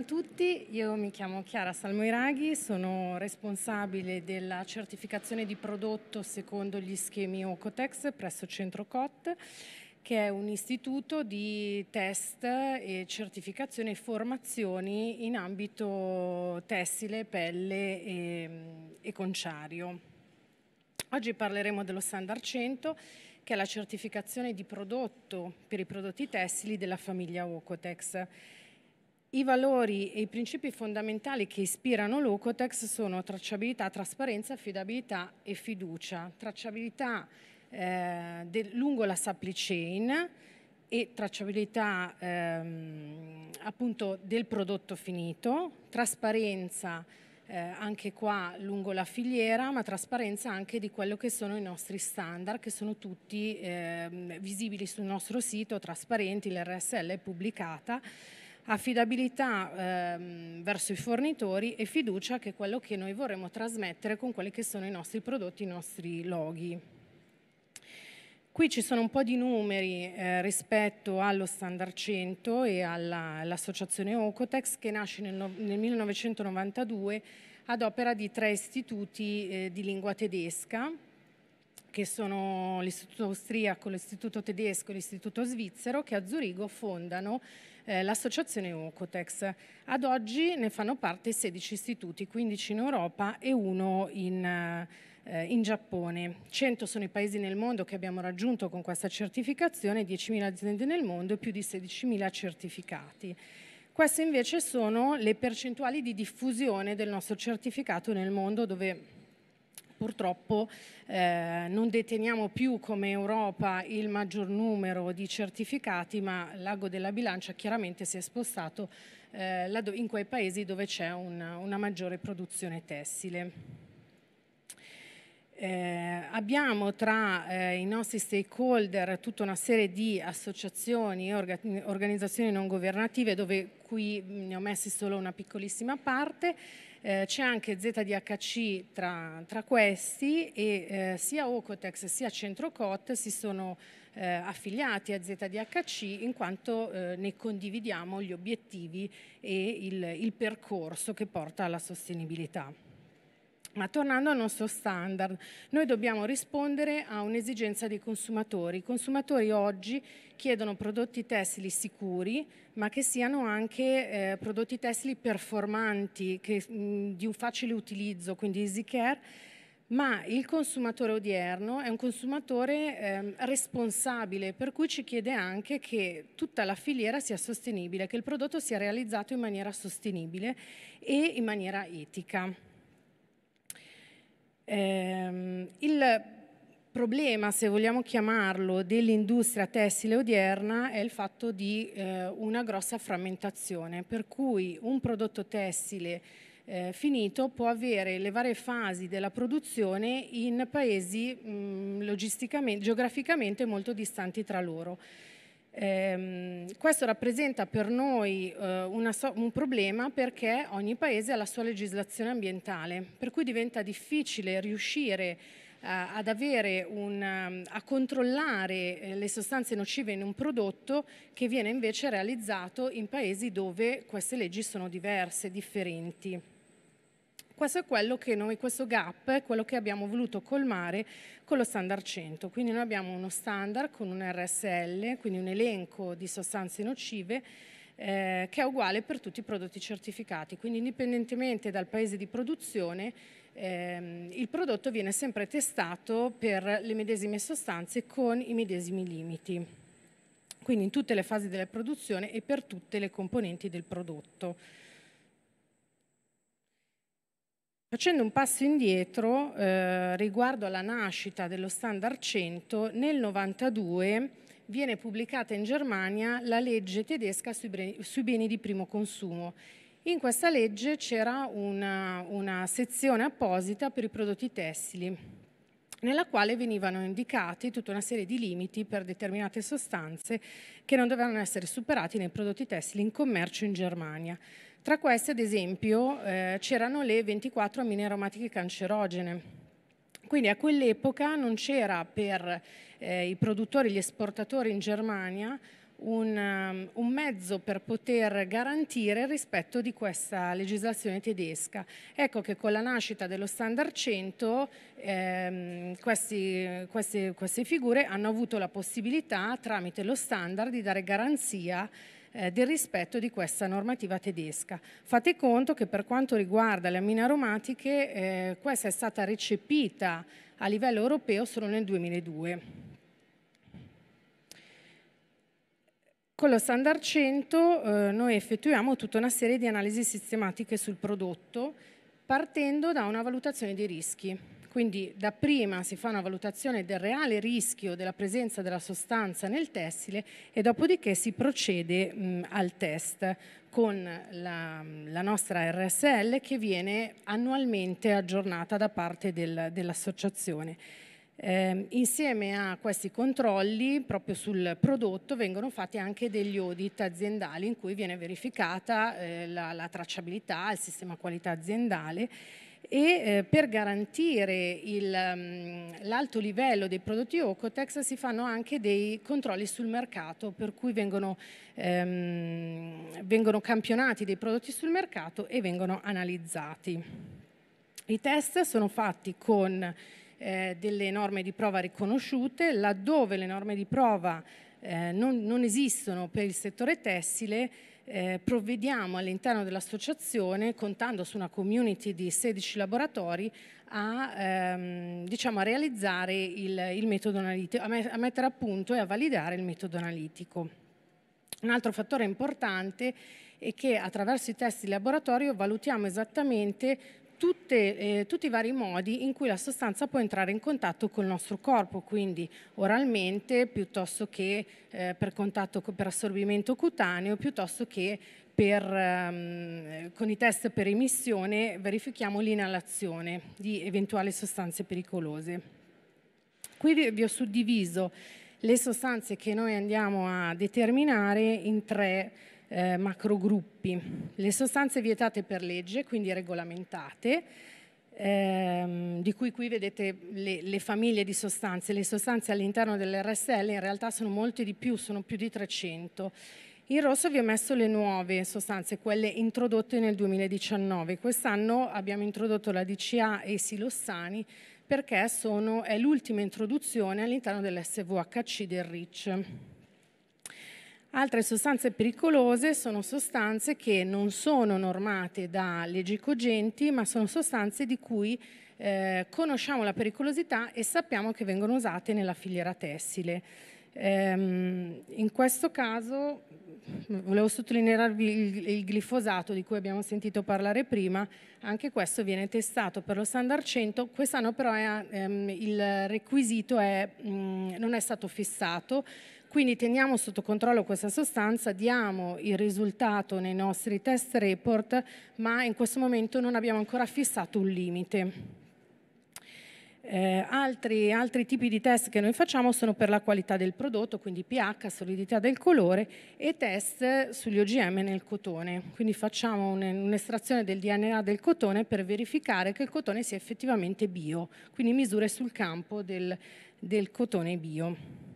a tutti, io mi chiamo Chiara Salmoiraghi, sono responsabile della certificazione di prodotto secondo gli schemi Ocotex presso Centro COT che è un istituto di test e certificazione e formazioni in ambito tessile, pelle e, e conciario. Oggi parleremo dello Standard 100 che è la certificazione di prodotto per i prodotti tessili della famiglia Ocotex i valori e i principi fondamentali che ispirano l'Ocotex sono tracciabilità, trasparenza, affidabilità e fiducia. Tracciabilità eh, de, lungo la supply chain e tracciabilità ehm, appunto del prodotto finito, trasparenza eh, anche qua lungo la filiera, ma trasparenza anche di quello che sono i nostri standard, che sono tutti ehm, visibili sul nostro sito, trasparenti, l'RSL è pubblicata affidabilità ehm, verso i fornitori e fiducia che è quello che noi vorremmo trasmettere con quelli che sono i nostri prodotti, i nostri loghi. Qui ci sono un po' di numeri eh, rispetto allo Standard 100 e all'associazione all Ocotex che nasce nel, nel, 1992 ad opera di tre istituti eh, di lingua tedesca che sono l'Istituto Austriaco, l'Istituto Tedesco e l'Istituto Svizzero che a Zurigo fondano eh, l'associazione Ocotex. Ad oggi ne fanno parte 16 istituti, 15 in Europa e uno in eh, in Giappone. 100 sono i paesi nel mondo che abbiamo raggiunto con questa certificazione, 10.000 aziende nel mondo e più di 16.000 certificati. Queste invece sono le percentuali di diffusione del nostro certificato nel mondo dove purtroppo eh, non deteniamo più come Europa il maggior numero di certificati, ma l'ago della bilancia chiaramente si è spostato eh, in quei paesi dove c'è una, una maggiore produzione tessile. Eh, abbiamo tra eh, i nostri stakeholder tutta una serie di associazioni e orga organizzazioni non governative dove qui ne ho messi solo una piccolissima parte eh, c'è anche ZDHC tra, tra questi e eh, sia Ocotex sia Centrocot si sono eh, affiliati a ZDHC in quanto eh, ne condividiamo gli obiettivi e il, il percorso che porta alla sostenibilità. Ma tornando al nostro standard, noi dobbiamo rispondere a un'esigenza dei consumatori. I consumatori oggi chiedono prodotti tessili sicuri, ma che siano anche eh, prodotti tessili performanti, che, mh, di un facile utilizzo, quindi easy care, ma il consumatore odierno è un consumatore eh, responsabile, per cui ci chiede anche che tutta la filiera sia sostenibile, che il prodotto sia realizzato in maniera sostenibile e in maniera etica. Eh, il problema, se vogliamo chiamarlo, dell'industria tessile odierna è il fatto di eh, una grossa frammentazione, per cui un prodotto tessile eh, finito può avere le varie fasi della produzione in paesi mh, mm, geograficamente molto distanti tra loro. Ehm, questo rappresenta per noi eh, so un problema perché ogni paese ha la sua legislazione ambientale, per cui diventa difficile riuscire eh, ad avere un, a controllare eh, le sostanze nocive in un prodotto che viene invece realizzato in paesi dove queste leggi sono diverse, differenti. Questo è quello che noi, questo gap, è quello che abbiamo voluto colmare con lo standard 100. Quindi noi abbiamo uno standard con un RSL, quindi un elenco di sostanze nocive eh, che è uguale per tutti i prodotti certificati. Quindi indipendentemente dal paese di produzione ehm, il prodotto viene sempre testato per le medesime sostanze con i medesimi limiti. Quindi in tutte le fasi della produzione e per tutte le componenti del prodotto. Facendo un passo indietro eh, riguardo alla nascita dello standard 100, nel 92 viene pubblicata in Germania la legge tedesca sui, beni, sui beni di primo consumo. In questa legge c'era una, una sezione apposita per i prodotti tessili, nella quale venivano indicati tutta una serie di limiti per determinate sostanze che non dovevano essere superati nei prodotti tessili in commercio in Germania. Tra queste, ad esempio, eh, c'erano le 24 amine aromatiche cancerogene. Quindi a quell'epoca non c'era per eh, i produttori, gli esportatori in Germania, un, um, un, mezzo per poter garantire il rispetto di questa legislazione tedesca. Ecco che con la nascita dello standard 100 ehm, questi, queste, queste figure hanno avuto la possibilità tramite lo standard di dare garanzia eh, del rispetto di questa normativa tedesca. Fate conto che per quanto riguarda le ammine aromatiche eh, questa è stata recepita a livello europeo solo nel 2002. Con lo standard 100 eh, noi effettuiamo tutta una serie di analisi sistematiche sul prodotto partendo da una valutazione dei rischi. Quindi dapprima si fa una valutazione del reale rischio della presenza della sostanza nel tessile e dopodiché si procede mh, al test con la, la, nostra RSL che viene annualmente aggiornata da parte del, dell'associazione. Eh, insieme a questi controlli proprio sul prodotto vengono fatti anche degli audit aziendali in cui viene verificata eh, la, la tracciabilità, il sistema qualità aziendale e eh, per garantire mm, l'alto livello dei prodotti Ocotex si fanno anche dei controlli sul mercato per cui vengono, ehm, vengono campionati dei prodotti sul mercato e vengono analizzati. I test sono fatti con eh, delle norme di prova riconosciute, laddove le norme di prova eh, non, non esistono per il settore tessile eh, provvediamo all'interno dell'associazione, contando su una community di 16 laboratori, a, ehm, diciamo, a realizzare il, il metodo analitico, a, met a mettere a punto e a validare il metodo analitico. Un altro fattore importante è che attraverso i test di laboratorio valutiamo esattamente tutte, eh, tutti i vari modi in cui la sostanza può entrare in contatto col nostro corpo, quindi oralmente piuttosto che eh, per, contatto, per assorbimento cutaneo, piuttosto che per, ehm, con i test per emissione verifichiamo l'inalazione di eventuali sostanze pericolose. Qui vi ho suddiviso le sostanze che noi andiamo a determinare in tre eh, macrogruppi. Le sostanze vietate per legge, quindi regolamentate, ehm, di cui qui vedete le, le, famiglie di sostanze, le sostanze all'interno dell'RSL in realtà sono molte di più, sono più di 300. In rosso vi ho messo le nuove sostanze, quelle introdotte nel 2019. Quest'anno abbiamo introdotto la DCA e i silossani perché sono, è l'ultima introduzione all'interno dell'SVHC del RICH. Altre sostanze pericolose sono sostanze che non sono normate da leggi cogenti, ma sono sostanze di cui eh, conosciamo la pericolosità e sappiamo che vengono usate nella filiera tessile. Ehm, in questo caso volevo sottolinearvi il, il glifosato di cui abbiamo sentito parlare prima, anche questo viene testato per lo standard 100, quest'anno però è, ehm, il requisito è, mh, mm, non è stato fissato, quindi teniamo sotto controllo questa sostanza, diamo il risultato nei nostri test report, ma in questo momento non abbiamo ancora fissato un limite. Eh, altri, altri, tipi di test che noi facciamo sono per la qualità del prodotto, quindi pH, solidità del colore e test sugli OGM nel cotone. Quindi facciamo un'estrazione del DNA del cotone per verificare che il cotone sia effettivamente bio, quindi misure sul campo del, del cotone bio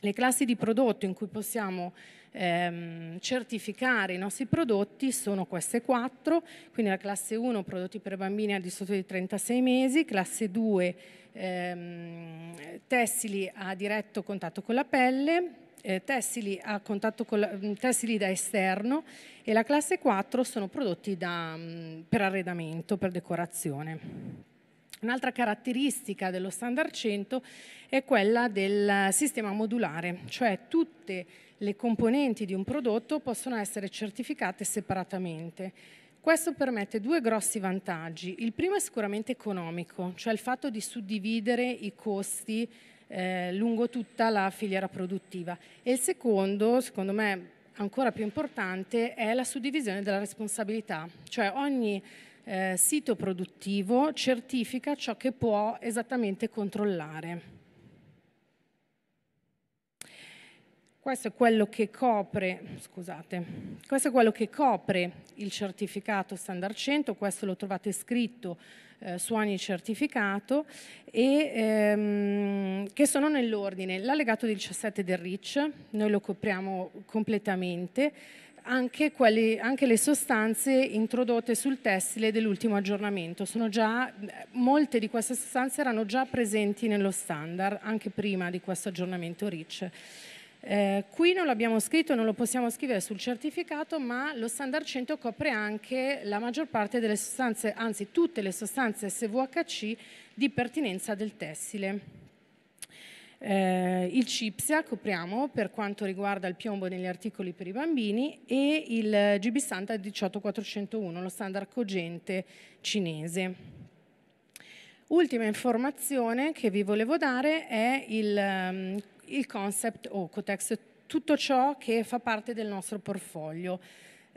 le classi di prodotto in cui possiamo ehm, certificare i nostri prodotti sono queste quattro, quindi la classe 1 prodotti per bambini al di sotto di 36 mesi, classe 2 ehm, tessili a diretto contatto con la pelle, eh, tessili, la, mm, tessili, da esterno e la classe 4 sono prodotti da, mm, per arredamento, per decorazione. Un'altra caratteristica dello standard 100 è quella del sistema modulare, cioè tutte le componenti di un prodotto possono essere certificate separatamente. Questo permette due grossi vantaggi. Il primo è sicuramente economico, cioè il fatto di suddividere i costi eh, lungo tutta la filiera produttiva. E il secondo, secondo me ancora più importante, è la suddivisione della responsabilità, cioè ogni eh, sito produttivo certifica ciò che può esattamente controllare. Questo è, copre, scusate, questo è quello che copre, il certificato standard 100, questo lo trovate scritto eh, su ogni certificato, e, ehm, che sono nell'ordine l'allegato 17 del RIC, noi lo copriamo completamente, anche, quelli, anche, le sostanze introdotte sul tessile dell'ultimo aggiornamento. Già, molte di queste sostanze erano già presenti nello standard, anche prima di questo aggiornamento REACH. Eh, qui non l'abbiamo scritto, non lo possiamo scrivere sul certificato, ma lo standard 100 copre anche la maggior parte delle sostanze, anzi tutte le sostanze SVHC di pertinenza del tessile. Eh, il CIPSIA copriamo per quanto riguarda il piombo negli articoli per i bambini e il GB Santa 18401, lo standard cogente cinese. Ultima informazione che vi volevo dare è il, ehm, il concept OCOTEX, tutto ciò che fa parte del nostro portfolio.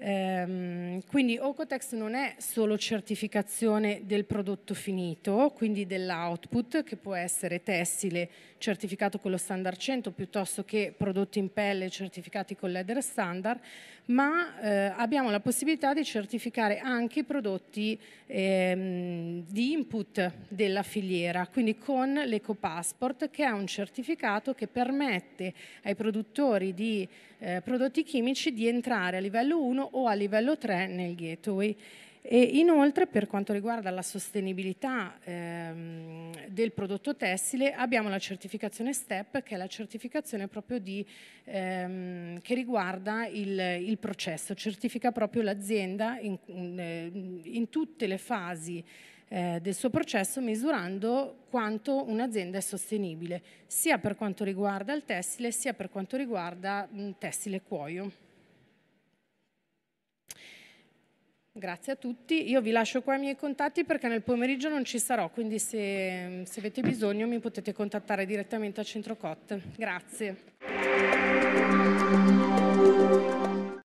Ehm, quindi Ocotex non è solo certificazione del prodotto finito, quindi dell'output che può essere tessile certificato con lo standard 100 piuttosto che prodotti in pelle certificati con l'EDER standard, ma eh, abbiamo la possibilità di certificare anche i prodotti ehm, di input della filiera, quindi con l'EcoPassport che è un certificato che permette ai produttori di eh, prodotti chimici di entrare a livello 1 o a livello 3 nel gateway. E inoltre per quanto riguarda la sostenibilità ehm, del prodotto tessile abbiamo la certificazione STEP che è la certificazione proprio di, ehm, che riguarda il, il, processo, certifica proprio l'azienda in, in, eh, tutte le fasi eh, del suo processo misurando quanto un'azienda è sostenibile sia per quanto riguarda il tessile sia per quanto riguarda mh, tessile cuoio. Grazie a tutti, io vi lascio qua i miei contatti perché nel pomeriggio non ci sarò, quindi se, se avete bisogno mi potete contattare direttamente a Centrocot. Grazie.